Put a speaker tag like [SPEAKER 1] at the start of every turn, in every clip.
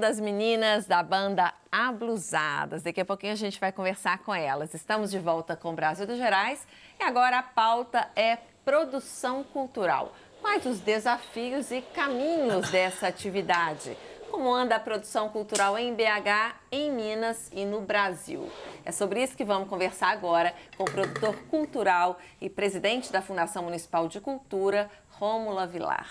[SPEAKER 1] das meninas da banda Ablusadas. Daqui a pouquinho a gente vai conversar com elas. Estamos de volta com Brasil dos Gerais e agora a pauta é produção cultural. Quais os desafios e caminhos dessa atividade? Como anda a produção cultural em BH, em Minas e no Brasil? É sobre isso que vamos conversar agora com o produtor cultural e presidente da Fundação Municipal de Cultura, Rômula Vilar.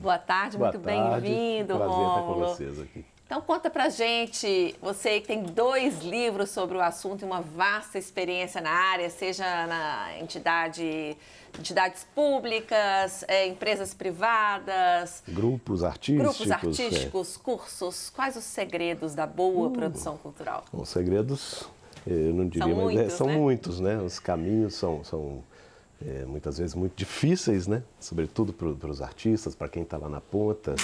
[SPEAKER 1] Boa tarde, muito bem-vindo, Romulo. estar com vocês aqui. Então conta pra gente, você que tem dois livros sobre o assunto e uma vasta experiência na área, seja na entidade, entidades públicas, é, empresas privadas.
[SPEAKER 2] Grupos artísticos. Grupos artísticos,
[SPEAKER 1] é. cursos. Quais os segredos da boa uh. produção cultural?
[SPEAKER 2] Os segredos, eh, eu não diria, são mas é, muitos, é, são né? muitos, né? Os caminhos são, são é, muitas vezes muito difíceis, né? sobretudo para os artistas, para quem está lá na ponta.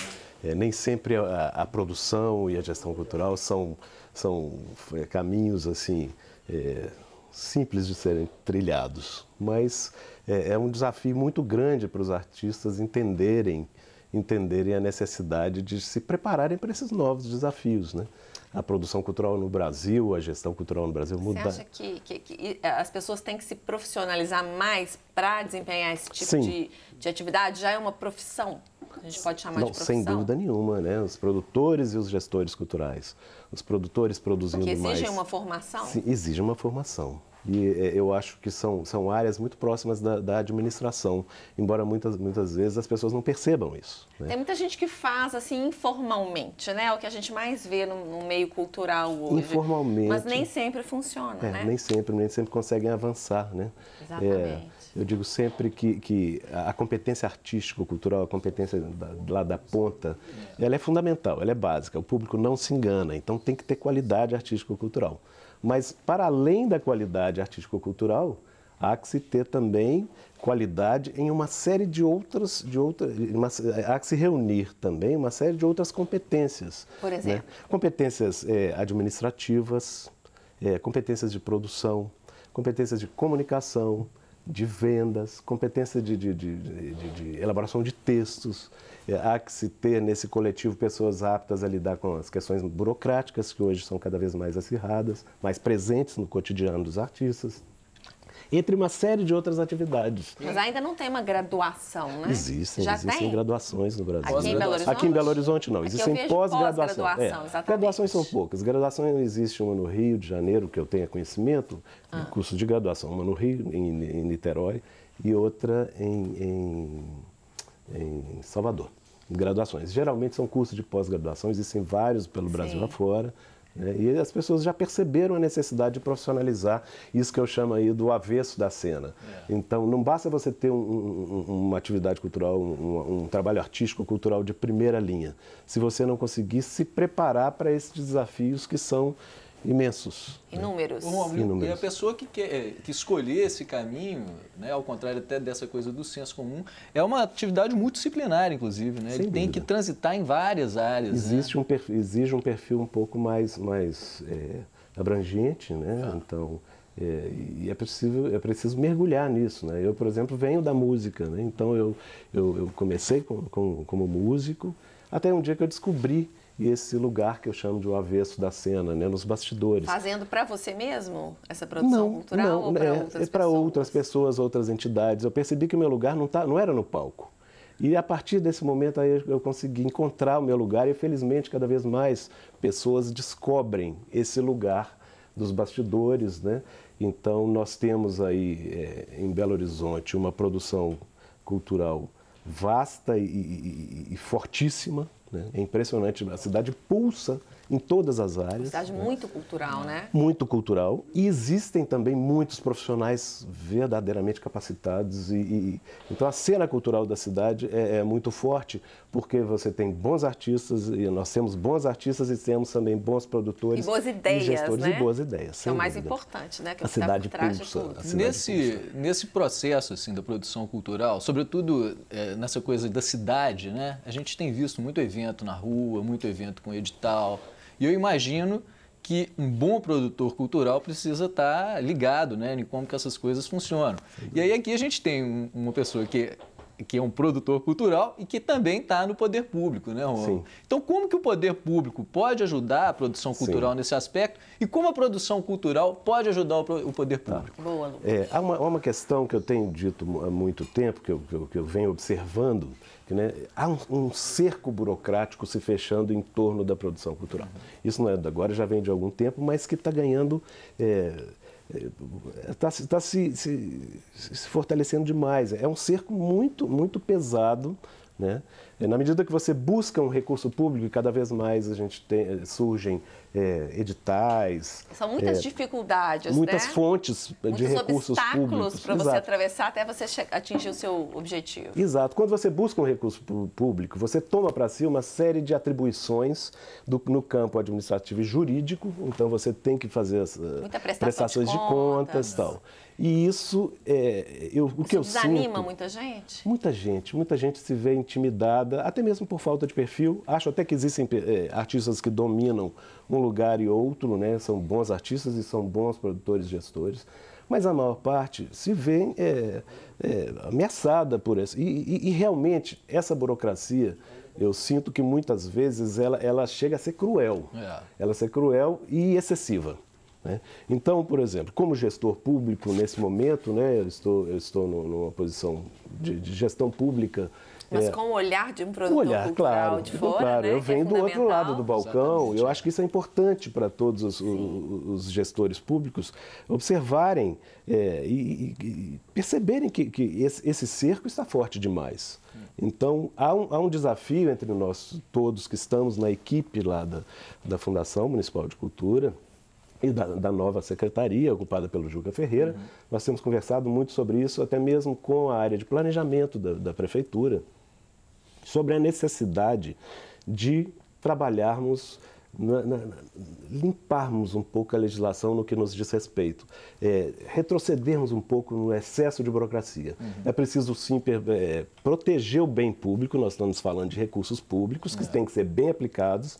[SPEAKER 2] É, nem sempre a, a, produção e a gestão cultural são, são é, caminhos assim é, simples de serem trilhados, mas é, é um desafio muito grande para os artistas entenderem entenderem a necessidade de se prepararem para esses novos desafios, né? a produção cultural no Brasil, a gestão cultural no Brasil muda. Você acha
[SPEAKER 1] que, que, que eh, as pessoas têm que se profissionalizar mais para desempenhar esse tipo de, de, atividade? Já é uma profissão? A gente pode chamar Não, de profissão? Sem dúvida
[SPEAKER 2] nenhuma, né? Os produtores e os gestores culturais. Os produtores produzindo Que exigem mais... uma
[SPEAKER 1] formação? Sim,
[SPEAKER 2] exige uma formação e é, eu acho que são, são áreas muito próximas da, da administração, embora muitas, muitas vezes as pessoas não percebam isso. Né? Tem
[SPEAKER 1] muita gente que faz assim informalmente, né? É o que a gente mais vê no, no meio cultural hoje. Informalmente. Mas nem sempre funciona, é, né? Nem
[SPEAKER 2] sempre, nem sempre conseguem avançar, né? Exatamente. É, eu digo sempre que, que a competência artístico-cultural, a competência da, lá da ponta, ela é fundamental, ela é básica. O público não se engana, então tem que ter qualidade artístico-cultural. Mas, para além da qualidade artístico-cultural, há que se ter também qualidade em uma série de outras, de outra, uma, há que se reunir também uma série de outras competências. Por né? exemplo? Né? Competências é, administrativas, é, competências de produção, competências de comunicação, de vendas, competência de, de, de, de, elaboração de textos. É, há que se ter nesse coletivo pessoas aptas a lidar com as questões burocráticas, que hoje são cada vez mais acirradas, mais presentes no cotidiano dos artistas entre uma série de outras atividades. Mas
[SPEAKER 1] ainda não tem uma graduação, né? Existem, Já existem tem?
[SPEAKER 2] graduações no Brasil. Aqui em Belo Horizonte? Aqui em Belo Horizonte não, existem é, pós-graduação. Pós é. Graduações são poucas. Graduação existe uma no Rio de Janeiro, que eu tenha conhecimento, ah. curso de graduação, uma no Rio, em, em Niterói, e outra em, em, em Salvador. Graduações. Geralmente são cursos de pós-graduação, existem vários pelo Brasil Sim. afora. fora né? E as pessoas já perceberam a necessidade de profissionalizar isso que eu chamo aí do avesso da cena. É. Então, não basta você ter um, um, uma atividade cultural, um, um, trabalho artístico cultural de primeira linha, se você não conseguir se preparar para esses desafios que são imensos.
[SPEAKER 3] Inúmeros. Né? Inúmeros. E a pessoa que, quer, eh, que escolher esse caminho, né, ao contrário até dessa coisa do senso comum, é uma atividade multidisciplinar, inclusive. Né? Sem Ele tem que transitar em várias áreas. Né? Existe
[SPEAKER 2] né? um perfil, exige um perfil um pouco mais, mais é, abrangente, né? Ah. Então, é, e é preciso, é preciso mergulhar nisso. Né? Eu, por exemplo, venho da música, né? então eu, eu, eu comecei com, com, como músico, até um dia que eu descobri e esse lugar que eu chamo de o avesso da cena, né, nos bastidores.
[SPEAKER 1] Fazendo para você mesmo essa produção não, cultural não, ou para é, é, outras,
[SPEAKER 2] outras pessoas? outras entidades. Eu percebi que o meu lugar não, tá, não era no palco. E a partir desse momento aí eu consegui encontrar o meu lugar e felizmente cada vez mais pessoas descobrem esse lugar dos bastidores, né? Então nós temos aí é, em Belo Horizonte uma produção cultural vasta e, e, e fortíssima. Né? É impressionante, a cidade pulsa em todas as áreas. Uma cidade muito
[SPEAKER 1] né? cultural, né?
[SPEAKER 2] Muito cultural. E existem também muitos profissionais verdadeiramente capacitados. E, e então a cena cultural da cidade é, é, muito forte, porque você tem bons artistas, e nós temos
[SPEAKER 3] bons artistas e temos também bons produtores. E boas ideias. E gestores né? e boas ideias. Que é o mais dúvida.
[SPEAKER 1] importante, né? Que é
[SPEAKER 3] a, tá cidade pulsa, a cidade nesse, pulsa. Nesse processo assim, da produção cultural, sobretudo é, nessa coisa da cidade, né? A gente tem visto muito evento na rua, muito evento com edital. E eu imagino que um bom produtor cultural precisa estar tá ligado né, em como que essas coisas funcionam. E aí aqui a gente tem uma pessoa que que é um produtor cultural e que também está no poder público, né, Sim. Então, como que o poder público pode ajudar a produção cultural Sim. nesse aspecto e como a produção cultural pode ajudar o poder tá. público? Tá. Boa, Lu.
[SPEAKER 2] É, há uma, uma, questão que eu tenho dito há muito tempo, que eu, que eu, que eu venho observando, né? Há um, um, cerco burocrático se fechando em torno da produção cultural. Uhum. Isso não é de agora, já vem de algum tempo, mas que está ganhando. Está é, é tá tá se, se, se, fortalecendo demais. É um cerco muito, muito pesado. Né? É, na medida que você busca um recurso público, cada vez mais a gente tem, surgem é, editais. São muitas é,
[SPEAKER 1] dificuldades, né? Muitas né?
[SPEAKER 2] fontes muitos de recursos públicos. para você
[SPEAKER 1] atravessar até você atingir o seu objetivo.
[SPEAKER 2] Exato. Quando você busca um recurso público, você toma para si uma série de atribuições do, no campo administrativo e jurídico, então você tem que fazer as, eh, prestações de contas e tal. E isso, é, eu, o que eu sinto... desanima
[SPEAKER 1] muita gente?
[SPEAKER 2] Muita gente. Muita gente se vê intimidada, até mesmo por falta de perfil. Acho até que existem é, artistas que dominam um lugar e outro, né? são bons artistas e são bons produtores gestores, mas a maior parte se vê é, é, ameaçada por isso. E, e, e, realmente, essa burocracia, eu sinto que muitas vezes ela, ela chega a ser cruel. É. Ela ser cruel e excessiva. Né? Então, por exemplo, como gestor público, nesse momento, né, eu estou, eu estou numa posição de, de gestão pública. Mas é, com
[SPEAKER 1] o olhar de um produtor olhar, cultural claro, de fora, claro. Né? Eu é venho
[SPEAKER 2] é do outro lado do balcão. Eu acho que isso é importante para todos os, os, gestores públicos observarem é, e, e, perceberem que, que esse, esse, cerco está forte demais. Hum. Então, há um, há um, desafio entre nós todos que estamos na equipe lá da, da Fundação Municipal de Cultura, e da, da, nova secretaria, ocupada pelo Juca Ferreira. Uhum. Nós temos conversado muito sobre isso, até mesmo com a área de planejamento da, da prefeitura, sobre a necessidade de trabalharmos, na, na, limparmos um pouco a legislação no que nos diz respeito, é, retrocedermos um pouco no excesso de burocracia. Uhum. É preciso, sim, é, proteger o bem público, nós estamos falando de recursos públicos, que é. têm que ser bem aplicados,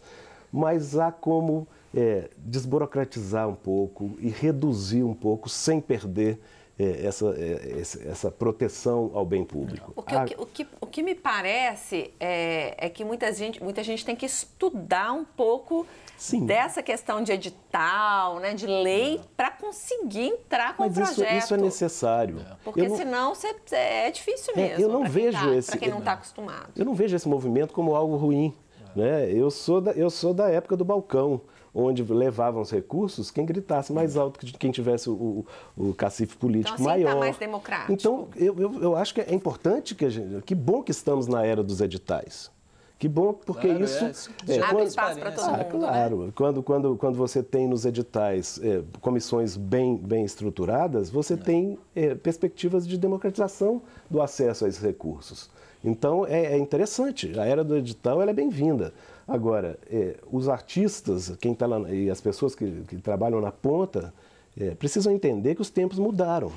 [SPEAKER 2] mas há como é, desburocratizar um pouco e reduzir um pouco sem perder é, essa, é, essa proteção ao bem público. O que, a... o ah, que,
[SPEAKER 1] o que, o que me parece é, é, que muita gente, muita gente tem que estudar um pouco Sim. dessa questão de edital, né, de lei, é. para conseguir entrar com Mas o projeto. Isso, isso é
[SPEAKER 2] necessário. É. Porque não...
[SPEAKER 1] senão você é difícil mesmo. eu não vejo tá, esse. Para quem não está acostumado.
[SPEAKER 2] Eu não vejo esse movimento como algo ruim. Né? Eu, sou da, eu sou da época do balcão, onde levavam os recursos quem gritasse mais alto, que quem tivesse o, o, cacife político então, assim, tá maior. Tá mais democrático. Então, eu, eu, eu, acho que é importante que a gente. Que bom que estamos na era dos editais. Que bom, porque claro, isso. É, é, é abre espaço para ah, todo ah, mundo. Claro. Né? Quando, quando, quando você tem nos editais é, comissões bem, bem estruturadas, você é. tem é, perspectivas de democratização do acesso a esses recursos. Então é, é interessante, a era do edital é bem-vinda. Agora, é, os artistas quem tá lá, e as pessoas que, que trabalham na ponta é, precisam entender que os tempos mudaram.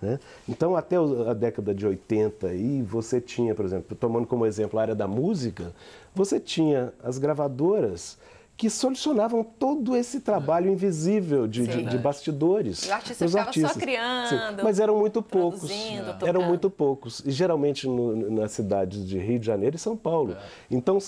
[SPEAKER 2] Né? Então, até a década de 80, e você tinha, por exemplo, tomando como exemplo a área da música, você tinha as gravadoras que solucionavam todo esse trabalho invisível de, de, de, bastidores. O artista dos artistas. só criando. Sim. Mas eram muito poucos. Eram muito poucos. E geralmente no, nas cidades de Rio de Janeiro e São Paulo. É. Então,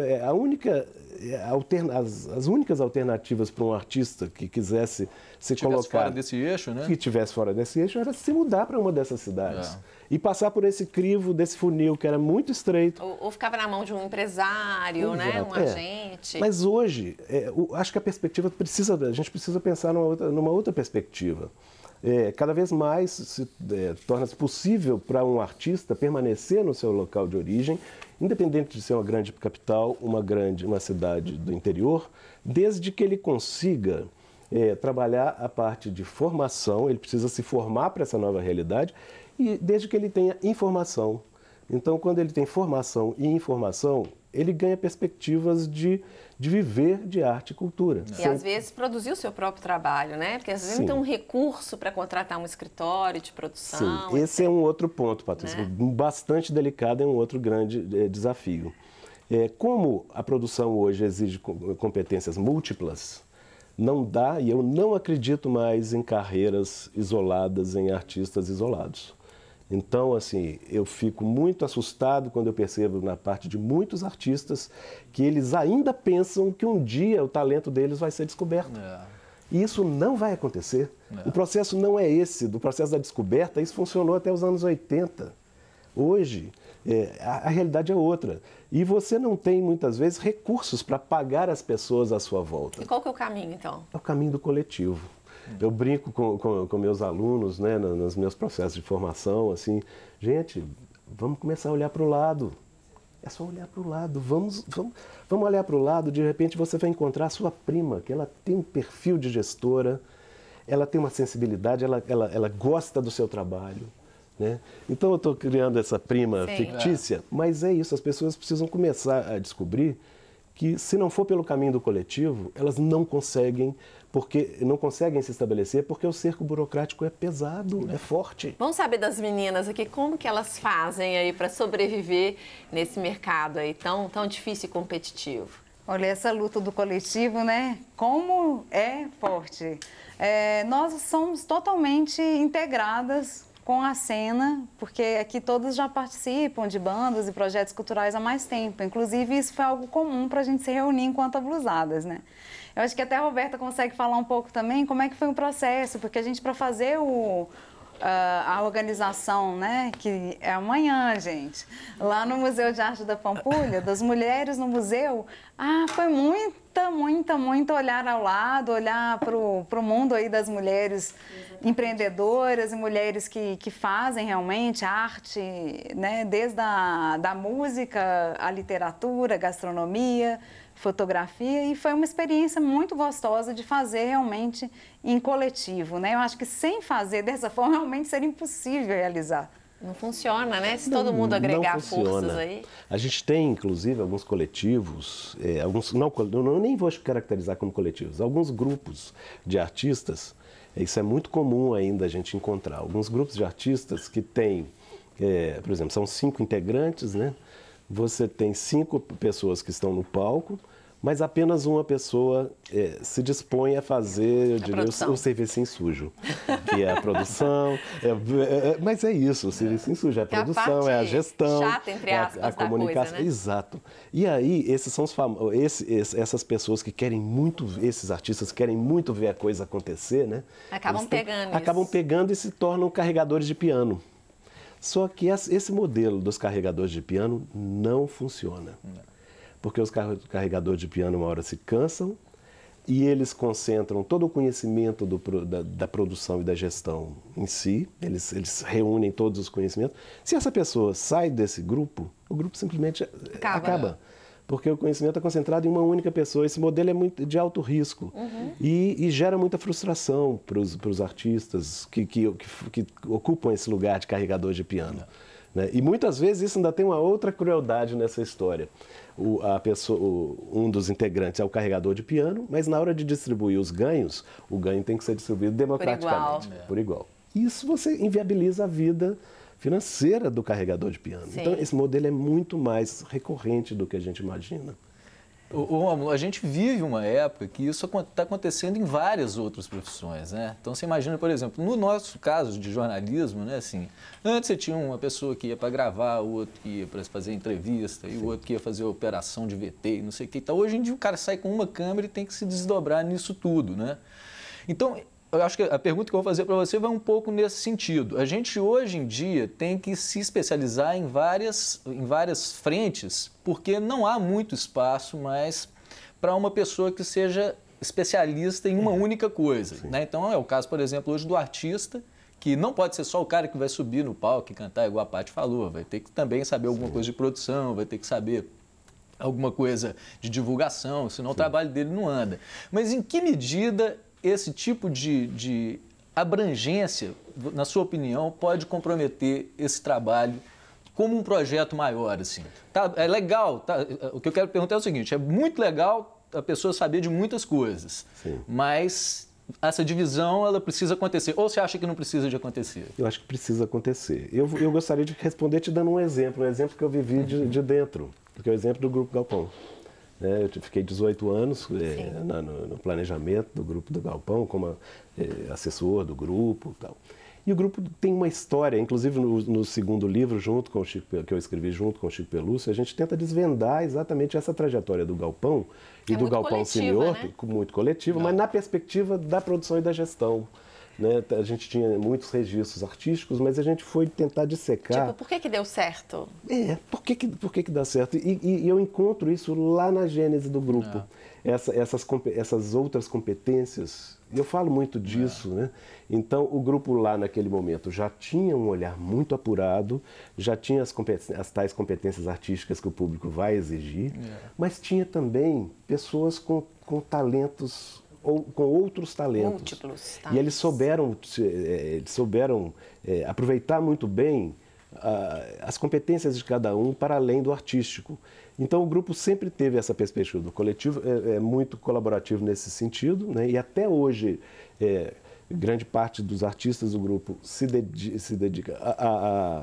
[SPEAKER 2] é, a única é, Alterna, as, as, únicas alternativas para um artista que quisesse se que colocar. Fora desse eixo, né? Que tivesse fora desse eixo, era se mudar para uma dessas cidades. É e passar por esse crivo desse funil que era muito estreito.
[SPEAKER 1] Ou, ou ficava na mão de um empresário, né? É, um é. agente. Mas
[SPEAKER 2] hoje, é, o, acho que a perspectiva precisa, a gente precisa pensar numa outra, numa outra perspectiva. É, cada vez mais se é, torna-se possível para um artista permanecer no seu local de origem, independente de ser uma grande capital, uma grande, uma cidade do interior, desde que ele consiga é, trabalhar a parte de formação, ele precisa se formar para essa nova realidade e desde que ele tenha informação. Então, quando ele tem formação e informação, ele ganha perspectivas de, de viver de arte e cultura. E às
[SPEAKER 1] vezes produzir o seu próprio trabalho, né? Porque às vezes Sim. não tem um recurso para contratar um escritório de produção. Sim,
[SPEAKER 2] esse etc. é um outro ponto, Patrícia, né? bastante delicado, é um outro grande é, desafio. É, como a produção hoje exige eh, competências múltiplas, não dá, e eu não acredito mais em carreiras isoladas, em artistas isolados. Então, assim, eu fico muito assustado quando eu percebo na parte de muitos artistas que eles ainda pensam que um dia o talento deles vai ser descoberto. É. E isso não vai acontecer. É. O processo não é esse, do processo da descoberta, isso funcionou até os anos 80. Hoje, é, a, a, realidade é outra. E você não tem, muitas vezes, recursos para pagar as pessoas à sua volta.
[SPEAKER 1] E qual que é o caminho, então?
[SPEAKER 2] É o caminho do coletivo. Eu brinco com, com, com meus alunos, né, nos meus processos de formação, assim, gente, vamos começar a olhar para o lado. É só olhar para o lado. Vamos, vamos, vamos olhar para o lado. De repente você vai encontrar a sua prima, que ela tem um perfil de gestora, ela tem uma sensibilidade, ela, ela, ela gosta do seu trabalho. Né? Então eu estou criando essa prima Sim, fictícia, mas é isso. As pessoas precisam começar a descobrir que se não for pelo caminho do coletivo, elas não conseguem porque não conseguem se estabelecer porque o cerco burocrático é pesado, é forte.
[SPEAKER 1] Vamos saber das meninas aqui como que elas fazem aí para sobreviver nesse mercado aí tão tão difícil e competitivo.
[SPEAKER 4] Olha, essa luta do coletivo, né? Como é forte. É, nós somos totalmente integradas com a cena, porque aqui todos já participam de bandas e projetos culturais há mais tempo. Inclusive, isso foi algo comum para a gente se reunir enquanto blusadas, né? Eu acho que até a Roberta consegue falar um pouco também como é que foi o processo, porque a gente, para fazer o, ah, a organização, né, que é amanhã, gente, lá no Museu de Arte da Pampulha, das mulheres no museu, ah, foi muito muito, muito olhar ao lado, olhar para o mundo aí das mulheres Exatamente. empreendedoras e mulheres que, que fazem realmente arte, né? desde a da música, a literatura, a gastronomia, fotografia e foi uma experiência muito gostosa de fazer realmente em coletivo, né? Eu acho que sem fazer dessa forma realmente seria impossível realizar. Não funciona, né? Se não, todo mundo agregar forças aí.
[SPEAKER 2] A gente tem, inclusive, alguns coletivos, é, alguns não, eu nem vou caracterizar como coletivos, alguns grupos de artistas. É, isso é muito comum ainda a gente encontrar. Alguns grupos de artistas que têm, é, por exemplo, são cinco integrantes, né? Você tem cinco pessoas que estão no palco, mas apenas uma pessoa é, se dispõe a fazer, eu diria, o, o serviço sujo, que é a produção. É, é, é mas é isso, o serviço sujo, é a produção, a é a é gestão, chata, entre aspas, é a, a comunicação. Coisa, né? Exato. E aí, esses são os fam... Esse, essas pessoas que querem muito, esses artistas querem muito ver a coisa acontecer, né? Acabam pegando. acabam pegando e se tornam carregadores de piano. Só que esse modelo dos carregadores de piano não funciona. Não porque os carregadores de piano uma hora se cansam e eles concentram todo o conhecimento do, da, da, produção e da gestão em si, eles, eles reúnem todos os conhecimentos. Se essa pessoa sai desse grupo, o grupo simplesmente acaba. acaba né? porque o conhecimento é concentrado em uma única pessoa. Esse modelo é muito de alto risco uhum. e, e, gera muita frustração para os artistas que, que, que, que, ocupam esse lugar de carregador de piano. Uhum. Né? E muitas vezes isso ainda tem uma outra crueldade nessa história. O, a pessoa, o, um dos integrantes é o carregador de piano, mas na hora de distribuir os ganhos, o ganho tem que ser distribuído democraticamente, por igual. É. Por igual. Isso você inviabiliza a vida financeira do carregador de piano. Sim. Então, esse modelo é muito mais recorrente do que a gente imagina.
[SPEAKER 3] O, a gente vive uma época que isso está acontecendo em várias outras profissões, né? Então você imagina, por exemplo, no nosso caso de jornalismo, né? Assim, antes você tinha uma pessoa que ia para gravar, o outro que ia para fazer entrevista, Sim. e o outro que ia fazer operação de VT, não sei o que. Então hoje em dia o cara sai com uma câmera e tem que se desdobrar nisso tudo, né? Então eu acho que a pergunta que eu vou fazer para você vai um pouco nesse sentido. A gente hoje em dia tem que se especializar em várias, em várias frentes, porque não há muito espaço mais para uma pessoa que seja especialista em uma é. única coisa. Né? Então é o caso, por exemplo, hoje do artista que não pode ser só o cara que vai subir no palco e cantar igual a Paty falou, vai ter que também saber alguma Sim. coisa de produção, vai ter que saber alguma coisa de divulgação, senão Sim. o trabalho dele não anda. Mas em que medida esse tipo de, de abrangência, na sua opinião, pode comprometer esse trabalho como um projeto maior, assim. Tá, é legal, tá, é, o que eu quero perguntar é o seguinte, é muito legal a pessoa saber de muitas coisas, Sim. mas essa divisão ela precisa acontecer, ou você acha que não precisa de acontecer?
[SPEAKER 2] Eu acho que precisa acontecer. Eu, eu gostaria de responder te dando um exemplo, um exemplo que eu vivi de, de dentro, que é o exemplo do Grupo Galpão. Né? Eu fiquei 18 anos é, na, no, no, planejamento do grupo do Galpão, como é, assessor do grupo e tal. E o grupo tem uma história, inclusive no, no segundo livro, junto com Chico, que eu escrevi junto com o Chico Pelúcio, a gente tenta desvendar exatamente essa trajetória do Galpão e é do Galpão Senhor, né? muito coletiva, mas na perspectiva da produção e da gestão. Né? A gente tinha muitos registros artísticos, mas a gente foi tentar dissecar. Tipo,
[SPEAKER 1] por que, que deu certo?
[SPEAKER 2] É, por que, que, por que, que dá certo? E, e, e eu encontro isso lá na gênese do grupo. É. Essa, essas, essas outras competências. Eu falo muito disso, é. né? Então, o grupo lá naquele momento já tinha um olhar muito apurado, já tinha as, as tais competências artísticas que o público vai exigir, é. mas tinha também pessoas com, com talentos ou, com outros talentos. Múltiplos E eles souberam, eh, eles souberam é, aproveitar muito bem ah, as competências de cada um para além do artístico. Então o grupo sempre teve essa perspectiva. O coletivo é, é muito colaborativo nesse sentido, né? e até hoje é, grande parte dos artistas do grupo se, dedica, se dedica a,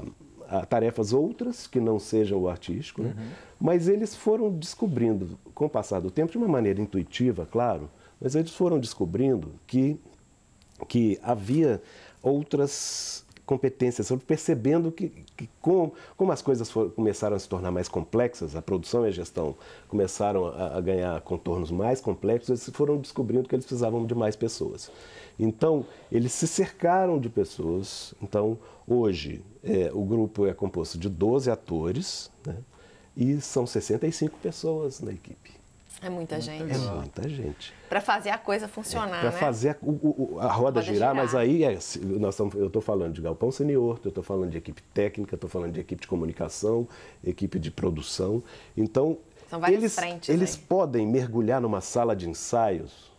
[SPEAKER 2] a, a, tarefas outras que não sejam o artístico, né? Uhum. mas eles foram descobrindo com o passar do tempo, de uma maneira intuitiva, claro, mas eles foram descobrindo que, que havia outras competências, percebendo que, que com, como as coisas foram, começaram a se tornar mais complexas, a produção e a gestão começaram a, a, ganhar contornos mais complexos, eles foram descobrindo que eles precisavam de mais pessoas. Então, eles se cercaram de pessoas. Então, hoje, é, o grupo é composto de 12 atores né, e são 65 pessoas na equipe.
[SPEAKER 1] É muita é gente. É muita gente. Para fazer a coisa funcionar, é, Para né? fazer
[SPEAKER 2] a, o, o, a, roda a, roda girar, girar. mas aí é, nós tamo, eu estou falando de galpão senior, eu estou falando de equipe técnica, estou falando de equipe de comunicação, equipe de produção. Então, eles, frentes, eles podem mergulhar numa sala de ensaios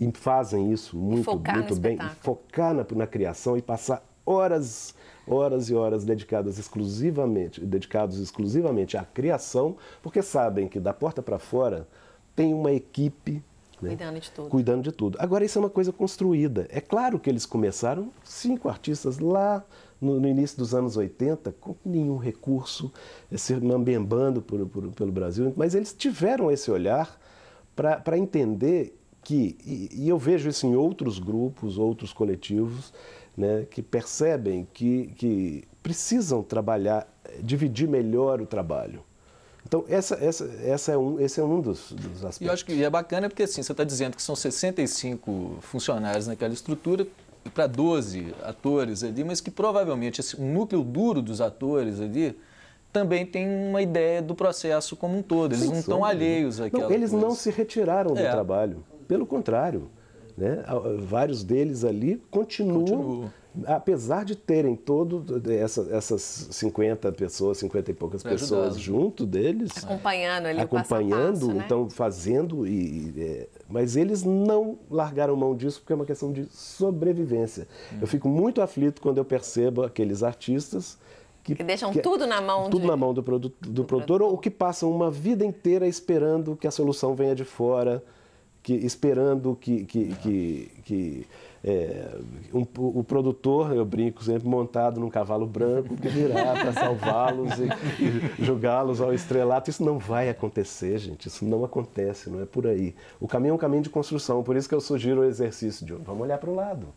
[SPEAKER 2] e fazem isso muito, muito bem, focar na, na criação e passar horas, horas e horas dedicadas exclusivamente, dedicados exclusivamente à criação, porque sabem que da porta para fora tem uma equipe né? Cuidando de tudo. Cuidando de tudo. Agora, isso é uma coisa construída. É claro que eles começaram, cinco artistas lá no, no início dos anos 80, com nenhum recurso, eh, se mambembando por, por, pelo Brasil, mas eles tiveram esse olhar para entender que, e, e, eu vejo isso em outros grupos, outros coletivos, né, que percebem que, que precisam trabalhar, dividir melhor o trabalho. Então, essa, essa, essa é um, esse é um dos, dos aspectos. E eu
[SPEAKER 3] acho que é bacana porque, assim, você está dizendo que são 65 funcionários naquela estrutura para 12 atores ali, mas que provavelmente esse núcleo duro dos atores ali também tem uma ideia do processo como um todo. Eles não estão alheios àquela não, Eles coisa.
[SPEAKER 2] não se retiraram do é. trabalho. Pelo contrário, né? Vários deles ali continuam, continuam. apesar de terem todo essa, essas 50 pessoas, 50 e poucas pessoas junto deles.
[SPEAKER 1] Acompanhando ali Acompanhando, passo passo, né? então
[SPEAKER 2] né? fazendo. E, é, mas eles não largaram mão disso porque é uma questão de sobrevivência. Hum. Eu fico muito aflito quando eu percebo aqueles artistas que, que, deixam que, é tudo na mão tudo de... na mão do, produ do, do produtor, produtor, ou que passam uma vida inteira esperando que a solução venha de fora que, esperando que, que, que, que é, um, o produtor, eu brinco sempre, montado num cavalo branco, que virá para salvá-los e, e julgá-los ao estrelato. Isso não vai acontecer, gente. Isso não acontece, não é por aí. O caminho é um caminho de construção. Por isso que eu sugiro o exercício de vamos olhar para o lado.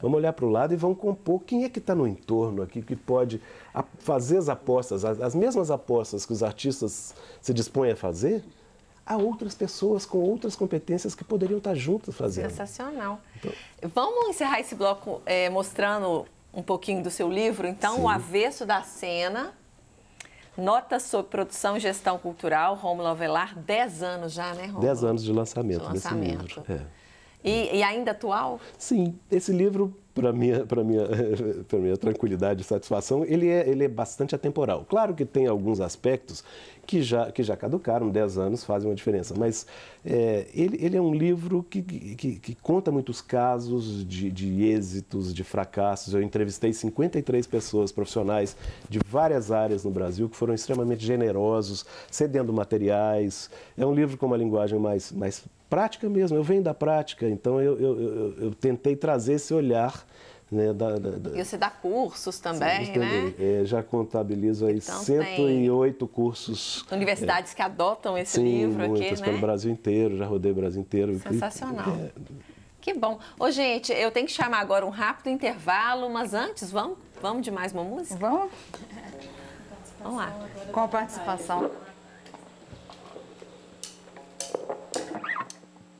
[SPEAKER 2] Vamos olhar para o lado e vamos compor quem é que está no entorno aqui, que pode fazer as apostas, as, as mesmas apostas que os artistas se dispõem a fazer, a outras pessoas com outras competências que poderiam estar juntas fazendo.
[SPEAKER 1] Sensacional. Então, Vamos encerrar esse bloco é, mostrando um pouquinho do seu livro, então, sim. O Avesso da Cena. Notas sobre produção e gestão cultural, Romulo Avelar, 10 anos já, né, Romulo? 10
[SPEAKER 2] anos de lançamento, de lançamento. desse livro. É.
[SPEAKER 1] E, e ainda atual? Sim,
[SPEAKER 2] esse livro para minha, para minha, para minha tranquilidade e satisfação, ele é, ele é bastante atemporal. Claro que tem alguns aspectos que já, que já caducaram, 10 anos fazem uma diferença, mas é, ele, ele é um livro que, que, que conta muitos casos de, de, êxitos, de fracassos. Eu entrevistei 53 pessoas profissionais de várias áreas no Brasil que foram extremamente generosos, cedendo materiais. É um livro com uma linguagem mais, mais prática mesmo, eu venho da prática, então eu, eu, eu, eu tentei trazer esse olhar. Né, da, da, da... E
[SPEAKER 1] você dá cursos também, Sim, né?
[SPEAKER 2] É, já contabilizo aí então, 108 tem... cursos. Universidades
[SPEAKER 1] é... que adotam esse Sim, livro muitas, aqui, né? pelo
[SPEAKER 2] Brasil inteiro, já rodei o Brasil inteiro. Sensacional. E...
[SPEAKER 1] É... Que bom. Ô, gente, eu tenho que chamar agora um rápido intervalo, mas antes, vamos, vamos de mais uma música? Vamos. Vamos
[SPEAKER 4] lá. Com a participação.